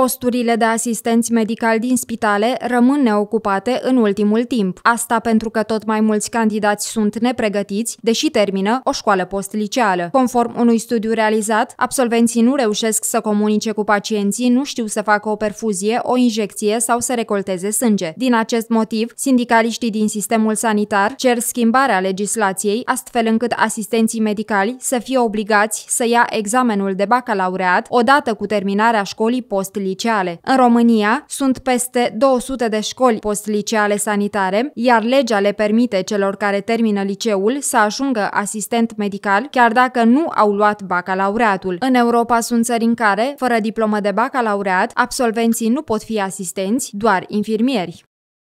Posturile de asistenți medicali din spitale rămân neocupate în ultimul timp. Asta pentru că tot mai mulți candidați sunt nepregătiți, deși termină o școală postliceală. Conform unui studiu realizat, absolvenții nu reușesc să comunice cu pacienții, nu știu să facă o perfuzie, o injecție sau să recolteze sânge. Din acest motiv, sindicaliștii din sistemul sanitar cer schimbarea legislației, astfel încât asistenții medicali să fie obligați să ia examenul de bacalaureat odată cu terminarea școlii postliceale postliceale. În România sunt peste 200 de școli postliceale sanitare, iar legea le permite celor care termină liceul să ajungă asistent medical, chiar dacă nu au luat bacalaureatul. În Europa sunt țări în care, fără diplomă de bacalaureat, absolvenții nu pot fi asistenți, doar infirmieri.